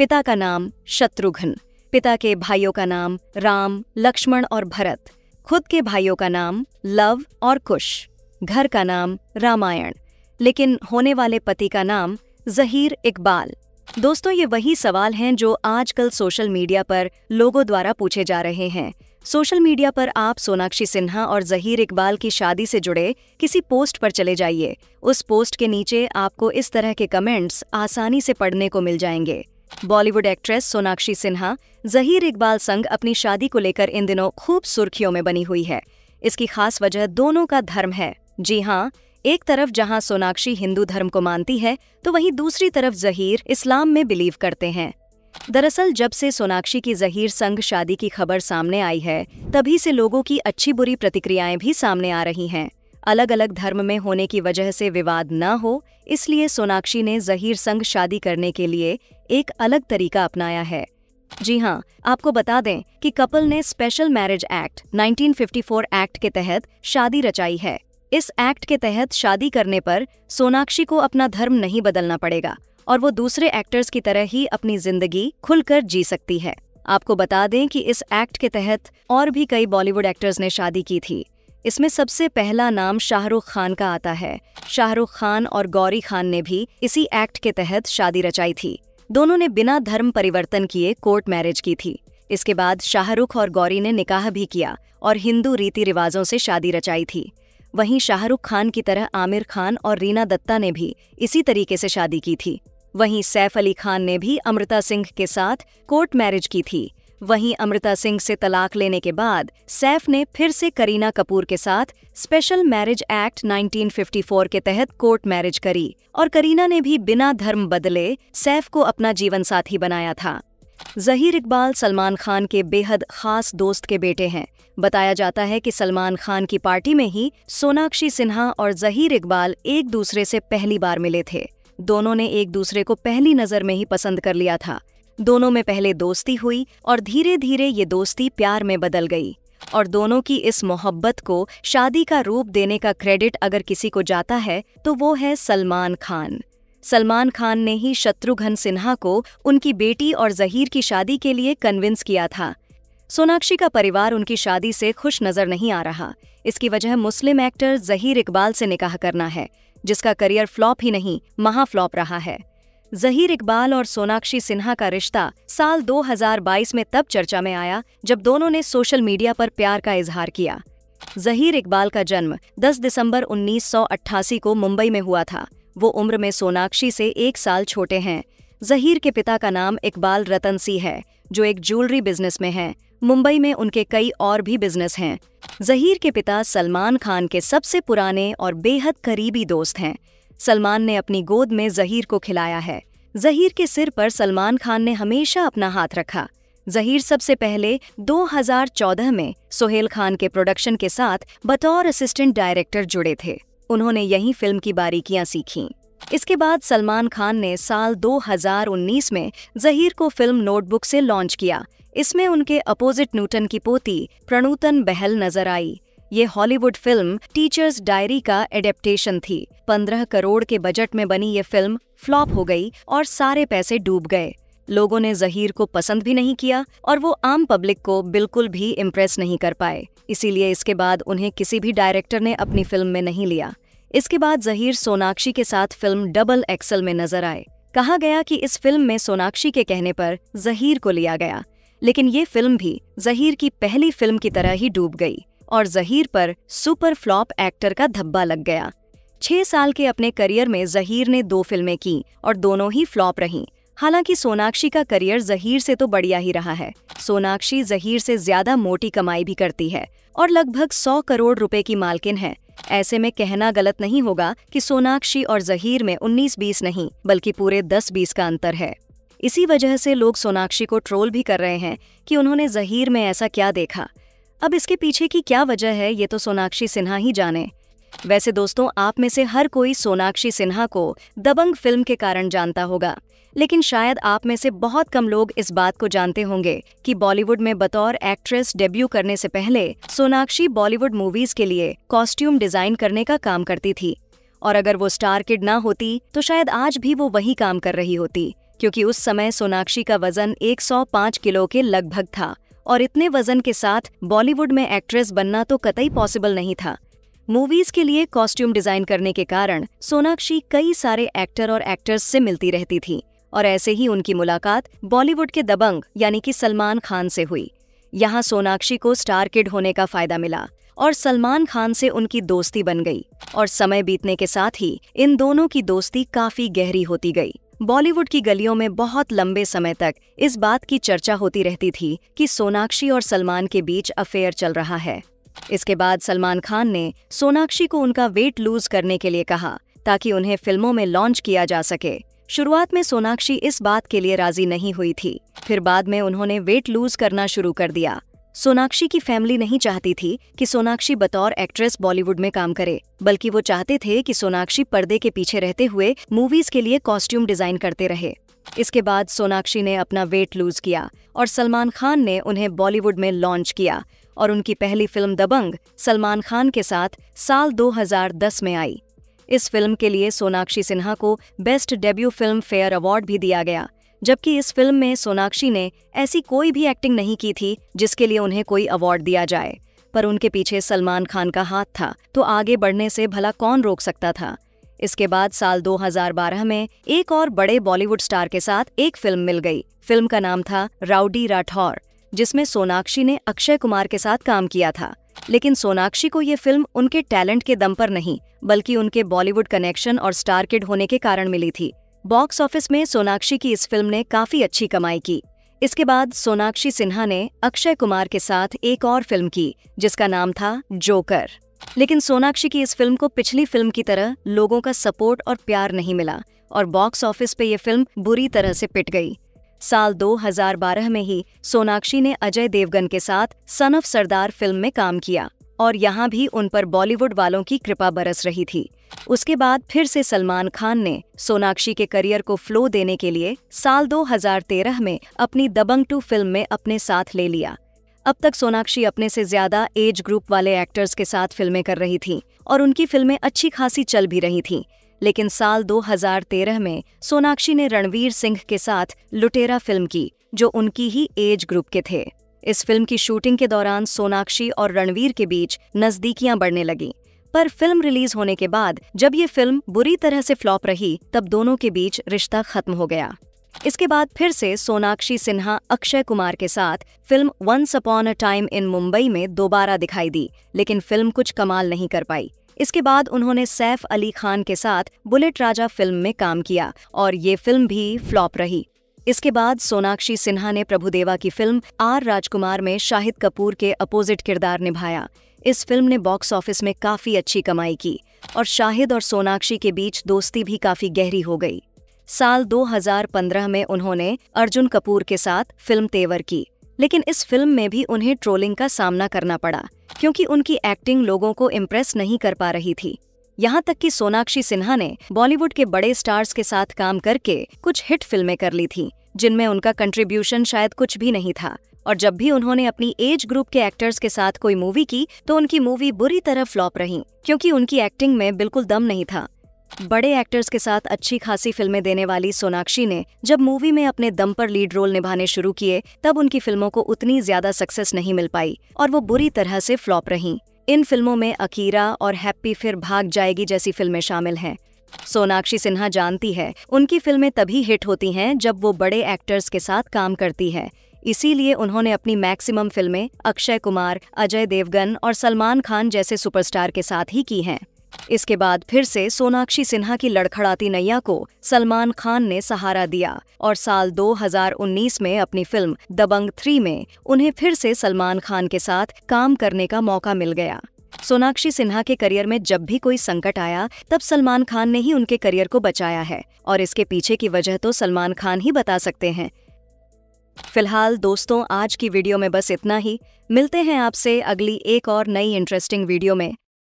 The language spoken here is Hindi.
पिता का नाम शत्रुघ्न पिता के भाइयों का नाम राम लक्ष्मण और भरत खुद के भाइयों का नाम लव और कुश घर का नाम रामायण लेकिन होने वाले पति का नाम जहीर इकबाल दोस्तों ये वही सवाल हैं जो आजकल सोशल मीडिया पर लोगों द्वारा पूछे जा रहे हैं सोशल मीडिया पर आप सोनाक्षी सिन्हा और जहीर इकबाल की शादी से जुड़े किसी पोस्ट पर चले जाइए उस पोस्ट के नीचे आपको इस तरह के कमेंट्स आसानी से पढ़ने को मिल जाएंगे बॉलीवुड एक्ट्रेस सोनाक्षी सिन्हा जहीर इकबाल संग अपनी शादी को लेकर इन दिनों खूब सुर्खियों में बनी हुई है इसकी खास वजह दोनों का धर्म है जी हाँ एक तरफ जहाँ सोनाक्षी हिंदू धर्म को मानती है तो वहीं दूसरी तरफ जहीर इस्लाम में बिलीव करते हैं दरअसल जब से सोनाक्षी की जहीर संग शादी की खबर सामने आई है तभी से लोगों की अच्छी बुरी प्रतिक्रियाएं भी सामने आ रही हैं अलग अलग धर्म में होने की वजह से विवाद न हो इसलिए सोनाक्षी ने जहीर संग शादी करने के लिए एक अलग तरीका अपनाया है जी हाँ आपको बता दें कि कपल ने स्पेशल मैरिज एक्ट 1954 एक्ट के तहत शादी रचाई है इस एक्ट के तहत शादी करने पर सोनाक्षी को अपना धर्म नहीं बदलना पड़ेगा और वो दूसरे एक्टर्स की तरह ही अपनी जिंदगी खुलकर जी सकती है आपको बता दें कि इस एक्ट के तहत और भी कई बॉलीवुड एक्टर्स ने शादी की थी इसमें सबसे पहला नाम शाहरुख खान का आता है शाहरुख खान और गौरी खान ने भी इसी एक्ट के तहत शादी रचाई थी दोनों ने बिना धर्म परिवर्तन किए कोर्ट मैरिज की थी इसके बाद शाहरुख और गौरी ने निकाह भी किया और हिंदू रीति रिवाजों से शादी रचाई थी वहीं शाहरुख खान की तरह आमिर खान और रीना दत्ता ने भी इसी तरीके से शादी की थी वहीं सैफ अली खान ने भी अमृता सिंह के साथ कोर्ट मैरिज की थी वहीं अमृता सिंह से तलाक लेने के बाद सैफ ने फिर से करीना कपूर के साथ स्पेशल मैरिज एक्ट 1954 के तहत कोर्ट मैरिज करी और करीना ने भी बिना धर्म बदले सैफ को अपना जीवन साथी बनाया था जहीर इकबाल सलमान खान के बेहद खास दोस्त के बेटे हैं बताया जाता है कि सलमान खान की पार्टी में ही सोनाक्षी सिन्हा और जहीर इकबाल एक दूसरे से पहली बार मिले थे दोनों ने एक दूसरे को पहली नज़र में ही पसंद कर लिया था दोनों में पहले दोस्ती हुई और धीरे धीरे ये दोस्ती प्यार में बदल गई और दोनों की इस मोहब्बत को शादी का रूप देने का क्रेडिट अगर किसी को जाता है तो वो है सलमान खान सलमान खान ने ही शत्रुघ्न सिन्हा को उनकी बेटी और जहीर की शादी के लिए कन्विंस किया था सोनाक्षी का परिवार उनकी शादी से खुश नजर नहीं आ रहा इसकी वजह मुस्लिम एक्टर जहीर इकबाल से निकाह करना है जिसका करियर फ्लॉप ही नहीं महाफ्लॉप रहा है जहीर इकबाल और सोनाक्षी सिन्हा का रिश्ता साल 2022 में तब चर्चा में आया जब दोनों ने सोशल मीडिया पर प्यार का इजहार किया जहीर इकबाल का जन्म 10 दिसंबर 1988 को मुंबई में हुआ था वो उम्र में सोनाक्षी से एक साल छोटे हैं जहीर के पिता का नाम इकबाल रतन सिंह है जो एक ज्वेलरी बिजनेस में है मुंबई में उनके कई और भी बिजनेस हैं जहीर के पिता सलमान खान के सबसे पुराने और बेहद करीबी दोस्त हैं सलमान ने अपनी गोद में जहीर को खिलाया है जहीर के सिर पर सलमान खान ने हमेशा अपना हाथ रखा जहीर सबसे पहले 2014 में सोहेल खान के प्रोडक्शन के साथ बतौर असिस्टेंट डायरेक्टर जुड़े थे उन्होंने यही फिल्म की बारीकियां सीखी इसके बाद सलमान खान ने साल 2019 में जहीर को फिल्म नोटबुक से लॉन्च किया इसमें उनके अपोजिट न्यूटन की पोती प्रणूतन बहल नजर आई ये हॉलीवुड फिल्म टीचर्स डायरी का एडेप्टेशन थी 15 करोड़ के बजट में बनी ये फिल्म फ्लॉप हो गई और सारे पैसे डूब गए लोगों ने जहीर को पसंद भी नहीं किया और वो आम पब्लिक को बिल्कुल भी इम्प्रेस नहीं कर पाए इसीलिए इसके बाद उन्हें किसी भी डायरेक्टर ने अपनी फिल्म में नहीं लिया इसके बाद जहीर सोनाक्षी के साथ फिल्म डबल एक्सल में नजर आए कहा गया कि इस फिल्म में सोनाक्षी के कहने पर जहीर को लिया गया लेकिन ये फिल्म भी जहीर की पहली फिल्म की तरह ही डूब गई और जहीर पर सुपर फ्लॉप एक्टर का धब्बा लग गया छह साल के अपने करियर में जहीर ने दो फिल्में की और दोनों ही फ्लॉप रहीं हालांकि सोनाक्षी का करियर जहीर से तो बढ़िया ही रहा है सोनाक्षी जहीर से ज्यादा मोटी कमाई भी करती है और लगभग सौ करोड़ रुपए की मालकिन है ऐसे में कहना गलत नहीं होगा कि सोनाक्षी और जहीर में 19-20 नहीं बल्कि पूरे 10-20 का अंतर है इसी वजह से लोग सोनाक्षी को ट्रोल भी कर रहे हैं कि उन्होंने जहीर में ऐसा क्या देखा अब इसके पीछे की क्या वजह है ये तो सोनाक्षी सिन्हा ही जाने वैसे दोस्तों आप में से हर कोई सोनाक्षी सिन्हा को दबंग फिल्म के कारण जानता होगा लेकिन शायद आप में से बहुत कम लोग इस बात को जानते होंगे कि बॉलीवुड में बतौर एक्ट्रेस डेब्यू करने से पहले सोनाक्षी बॉलीवुड मूवीज के लिए कॉस्ट्यूम डिजाइन करने का काम करती थी और अगर वो स्टार किड ना होती तो शायद आज भी वो वही काम कर रही होती क्योंकि उस समय सोनाक्षी का वजन 105 किलो के लगभग था और इतने वजन के साथ बॉलीवुड में एक्ट्रेस बनना तो कतई पॉसिबल नहीं था मूवीज के लिए कॉस्ट्यूम डिजाइन करने के कारण सोनाक्षी कई सारे एक्टर और एक्टर्स से मिलती रहती थी और ऐसे ही उनकी मुलाकात बॉलीवुड के दबंग यानी कि सलमान खान से हुई यहाँ सोनाक्षी को स्टार किड होने का फायदा मिला और सलमान खान से उनकी दोस्ती बन गई और समय बीतने के साथ ही इन दोनों की दोस्ती काफी गहरी होती गई बॉलीवुड की गलियों में बहुत लंबे समय तक इस बात की चर्चा होती रहती थी कि सोनाक्षी और सलमान के बीच अफेयर चल रहा है इसके बाद सलमान खान ने सोनाक्षी को उनका वेट लूज करने के लिए कहा ताकि उन्हें फिल्मों में लॉन्च किया जा सके शुरुआत में सोनाक्षी इस बात के लिए राजी नहीं हुई थी फिर बाद में उन्होंने वेट लूज करना शुरू कर दिया सोनाक्षी की फैमिली नहीं चाहती थी कि सोनाक्षी बतौर एक्ट्रेस बॉलीवुड में काम करे बल्कि वो चाहते थे कि सोनाक्षी पर्दे के पीछे रहते हुए मूवीज के लिए कॉस्ट्यूम डिजाइन करते रहे इसके बाद सोनाक्षी ने अपना वेट लूज किया और सलमान खान ने उन्हें बॉलीवुड में लॉन्च किया और उनकी पहली फिल्म दबंग सलमान खान के साथ साल 2010 में आई इस फिल्म के लिए सोनाक्षी सिन्हा को best debut Filmfare award भी दिया गया जबकि इस फिल्म में सोनाक्षी ने ऐसी कोई भी एक्टिंग नहीं की थी जिसके लिए उन्हें कोई अवार्ड दिया जाए पर उनके पीछे सलमान खान का हाथ था तो आगे बढ़ने से भला कौन रोक सकता था इसके बाद साल 2012 में एक और बड़े बॉलीवुड स्टार के साथ एक फिल्म मिल गई फिल्म का नाम था राउडी राठौर जिसमें सोनाक्षी ने अक्षय कुमार के साथ काम किया था लेकिन सोनाक्षी को ये फिल्म उनके टैलेंट के दम पर नहीं बल्कि उनके बॉलीवुड कनेक्शन और स्टार किड होने के कारण मिली थी बॉक्स ऑफिस में सोनाक्षी की इस फिल्म ने काफी अच्छी कमाई की इसके बाद सोनाक्षी सिन्हा ने अक्षय कुमार के साथ एक और फिल्म की जिसका नाम था जोकर लेकिन सोनाक्षी की इस फिल्म को पिछली फिल्म की तरह लोगों का सपोर्ट और प्यार नहीं मिला और बॉक्स ऑफिस पे ये फिल्म बुरी तरह से पिट गई साल 2012 में ही सोनाक्षी ने अजय देवगन के साथ सन ऑफ सरदार फिल्म में काम किया और यहाँ भी उन पर बॉलीवुड वालों की कृपा बरस रही थी उसके बाद फिर से सलमान खान ने सोनाक्षी के करियर को फ्लो देने के लिए साल 2013 में अपनी दबंग टू फिल्म में अपने साथ ले लिया अब तक सोनाक्षी अपने से ज्यादा एज ग्रुप वाले एक्टर्स के साथ फिल्में कर रही थीं और उनकी फिल्में अच्छी खासी चल भी रही थीं लेकिन साल 2013 में सोनाक्षी ने रणवीर सिंह के साथ लुटेरा फिल्म की जो उनकी ही एज ग्रुप के थे इस फिल्म की शूटिंग के दौरान सोनाक्षी और रणवीर के बीच नज़दीकियां बढ़ने लगीं पर फिल्म रिलीज होने के बाद जब ये फिल्म बुरी तरह से फ्लॉप रही तब दोनों के बीच रिश्ता खत्म हो गया इसके बाद फिर से सोनाक्षी सिन्हा अक्षय कुमार के साथ film once upon a time in Mumbai में दोबारा दिखाई दी लेकिन फिल्म कुछ कमाल नहीं कर पाई इसके बाद उन्होंने सैफ अली खान के साथ बुलेट राजा फिल्म में काम किया और ये फिल्म भी फ्लॉप रही इसके बाद सोनाक्षी सिन्हा ने प्रभुदेवा की फिल्म आर राजकुमार में शाहिद कपूर के अपोजिट किरदार निभाया इस फिल्म ने बॉक्स ऑफिस में काफ़ी अच्छी कमाई की और शाहिद और सोनाक्षी के बीच दोस्ती भी काफ़ी गहरी हो गई साल 2015 में उन्होंने अर्जुन कपूर के साथ फिल्म तेवर की लेकिन इस फिल्म में भी उन्हें ट्रोलिंग का सामना करना पड़ा क्योंकि उनकी एक्टिंग लोगों को इम्प्रेस नहीं कर पा रही थी यहाँ तक कि सोनाक्षी सिन्हा ने बॉलीवुड के बड़े स्टार्स के साथ काम करके कुछ हिट फिल्में कर ली थी जिनमें उनका कंट्रीब्यूशन शायद कुछ भी नहीं था और जब भी उन्होंने अपनी एज ग्रुप के एक्टर्स के साथ कोई मूवी की तो उनकी मूवी बुरी तरह फ्लॉप रही क्योंकि उनकी एक्टिंग में बिल्कुल दम नहीं था बड़े एक्टर्स के साथ अच्छी खासी फिल्में देने वाली सोनाक्षी ने जब मूवी में अपने दम पर लीड रोल निभाने शुरू किए तब उनकी फिल्मों को उतनी ज्यादा सक्सेस नहीं मिल पाई और वो बुरी तरह से फ्लॉप रहीं इन फिल्मों में अकीरा और हैप्पी फिर भाग जाएगी जैसी फिल्में शामिल हैं सोनाक्षी सिन्हा जानती है उनकी फिल्में तभी हिट होती हैं जब वो बड़े एक्टर्स के साथ काम करती है इसीलिए उन्होंने अपनी मैक्सिमम फिल्में अक्षय कुमार अजय देवगन और सलमान खान जैसे सुपरस्टार के साथ ही की हैं इसके बाद फिर से सोनाक्षी सिन्हा की लड़खड़ाती नैया को सलमान खान ने सहारा दिया और साल 2019 में अपनी फिल्म दबंग थ्री में उन्हें फिर से सलमान खान के साथ काम करने का मौका मिल गया सोनाक्षी सिन्हा के करियर में जब भी कोई संकट आया तब सलमान खान ने ही उनके करियर को बचाया है और इसके पीछे की वजह तो सलमान खान ही बता सकते हैं फिलहाल दोस्तों आज की वीडियो में बस इतना ही मिलते हैं आपसे अगली एक और नई इंटरेस्टिंग वीडियो में